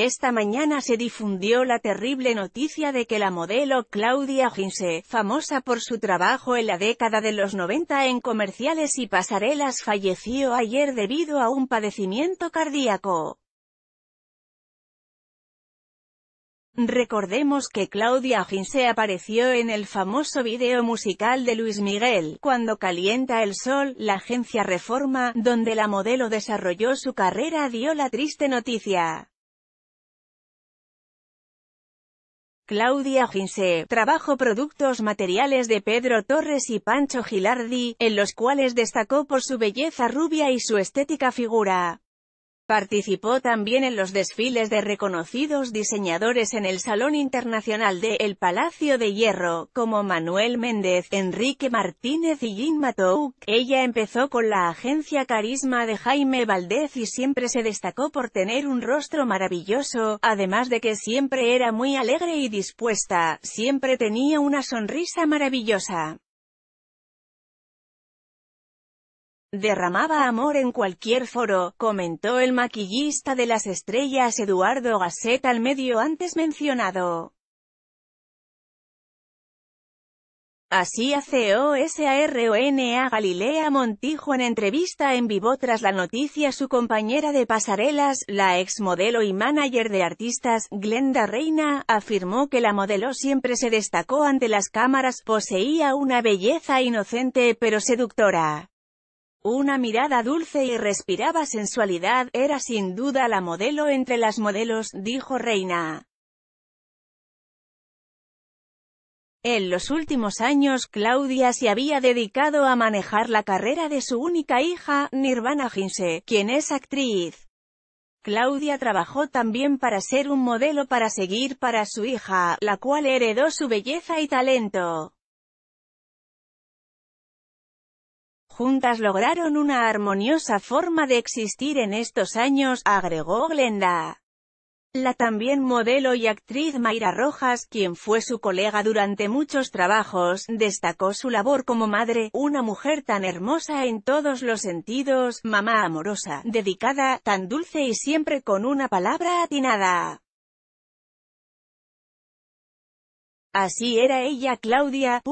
Esta mañana se difundió la terrible noticia de que la modelo Claudia Ginse, famosa por su trabajo en la década de los 90 en comerciales y pasarelas falleció ayer debido a un padecimiento cardíaco. Recordemos que Claudia Ginse apareció en el famoso video musical de Luis Miguel, Cuando calienta el sol, la agencia Reforma, donde la modelo desarrolló su carrera dio la triste noticia. Claudia Ginse, trabajo productos materiales de Pedro Torres y Pancho Gilardi, en los cuales destacó por su belleza rubia y su estética figura. Participó también en los desfiles de reconocidos diseñadores en el Salón Internacional de El Palacio de Hierro, como Manuel Méndez, Enrique Martínez y Jean Matouk. Ella empezó con la agencia Carisma de Jaime Valdez y siempre se destacó por tener un rostro maravilloso, además de que siempre era muy alegre y dispuesta, siempre tenía una sonrisa maravillosa. Derramaba amor en cualquier foro, comentó el maquillista de las estrellas Eduardo Gasset al medio antes mencionado. Así hace OSARONA Galilea Montijo en entrevista en vivo tras la noticia su compañera de pasarelas, la ex modelo y manager de artistas, Glenda Reina, afirmó que la modelo siempre se destacó ante las cámaras, poseía una belleza inocente pero seductora. Una mirada dulce y respiraba sensualidad, era sin duda la modelo entre las modelos, dijo Reina. En los últimos años Claudia se había dedicado a manejar la carrera de su única hija, Nirvana Ginse, quien es actriz. Claudia trabajó también para ser un modelo para seguir para su hija, la cual heredó su belleza y talento. juntas lograron una armoniosa forma de existir en estos años, agregó Glenda. La también modelo y actriz Mayra Rojas, quien fue su colega durante muchos trabajos, destacó su labor como madre, una mujer tan hermosa en todos los sentidos, mamá amorosa, dedicada, tan dulce y siempre con una palabra atinada. Así era ella Claudia,